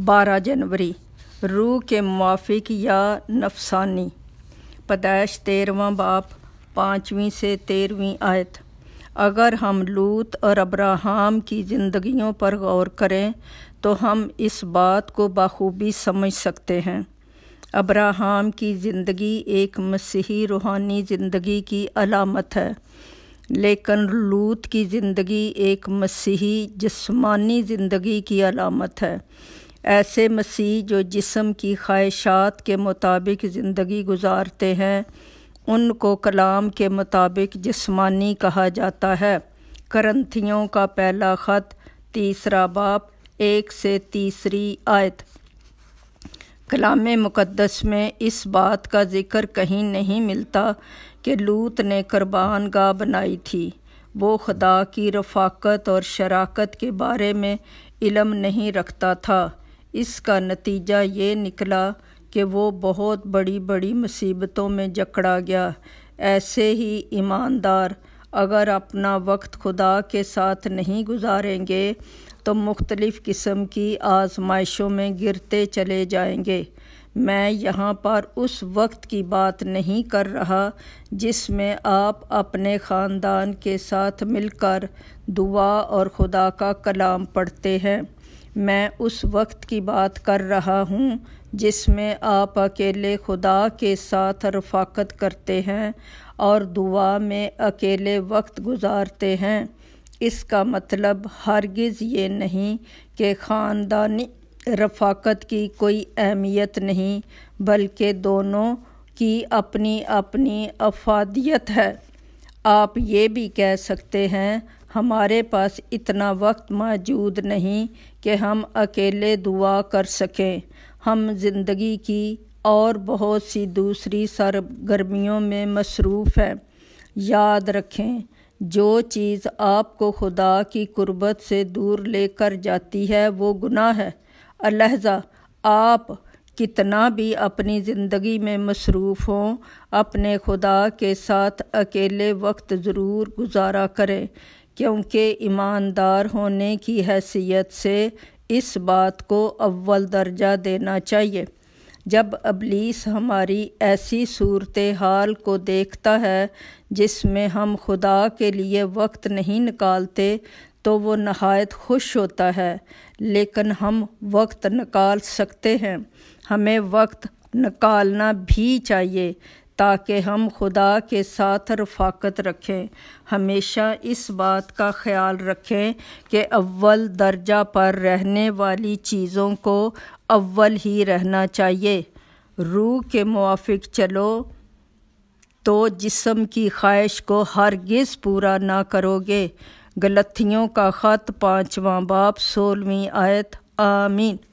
बारह जनवरी रूह के मुआफिक या नफसानी पदाइश तेरवा बाप पाँचवीं से तेरहवीं आयत अगर हम लूत और अब्राहम की ज़िंदगियों पर गौर करें तो हम इस बात को बखूबी समझ सकते हैं अब्राहम की ज़िंदगी एक मसीही रूहानी ज़िंदगी की अलामत है लेकिन लूत की ज़िंदगी एक मसीही जिस्मानी ज़िंदगी की अलामत है ऐसे मसीह जो जिसम की ख्वाहिशात के मुताबिक ज़िंदगी गुजारते हैं उनको कलाम के मुताबिक जिस्मानी कहा जाता है करंथियों का पहला ख़त तीसरा बाप एक से तीसरी आयत कलाम मुक़दस में इस बात का ज़िक्र कहीं नहीं मिलता कि लूत ने कुर्बान गाह बनाई थी वो खुदा की रफाकत और शराकत के बारे में इलम नहीं रखता था इसका नतीजा ये निकला कि वो बहुत बड़ी बड़ी मुसीबतों में जकड़ा गया ऐसे ही ईमानदार अगर अपना वक्त खुदा के साथ नहीं गुजारेंगे तो मुख्तलिफ़ किस्म की आजमाइशों में गिरते चले जाएंगे मैं यहाँ पर उस वक्त की बात नहीं कर रहा जिसमें आप अपने ख़ानदान के साथ मिलकर दुआ और खुदा का कलाम पढ़ते हैं मैं उस वक्त की बात कर रहा हूँ जिसमें आप अकेले खुदा के साथ रफाकत करते हैं और दुआ में अकेले वक्त गुजारते हैं इसका मतलब हरगिज़ ये नहीं कि ख़ानदानी रफाकत की कोई अहमियत नहीं बल्कि दोनों की अपनी अपनी अफादियत है आप ये भी कह सकते हैं हमारे पास इतना वक्त मौजूद नहीं कि हम अकेले दुआ कर सकें हम ज़िंदगी की और बहुत सी दूसरी सरगर्मियों में मसरूफ़ हैं याद रखें जो चीज़ आपको खुदा की कुर्बत से दूर लेकर जाती है वो गुनाह है अलहजा आप कितना भी अपनी ज़िंदगी में मसरूफ़ हों अपने खुदा के साथ अकेले वक्त ज़रूर गुजारा करें क्योंकि ईमानदार होने की हैसियत से इस बात को अव्वल दर्जा देना चाहिए जब अबलीस हमारी ऐसी सूरत हाल को देखता है जिसमें हम खुदा के लिए वक्त नहीं निकालते तो वो नहायत खुश होता है लेकिन हम वक्त निकाल सकते हैं हमें वक्त निकालना भी चाहिए ताकि हम खुदा के साथ रफाकत रखें हमेशा इस बात का ख्याल रखें कि अव्वल दर्जा पर रहने वाली चीज़ों को अव्वल ही रहना चाहिए रूह के मुआफिक चलो तो जिस्म की ख्वाहिश को हरगिज़ पूरा ना करोगे गलतियों का ख़त पाँचवा बाप सोलहवीं आयत आमीन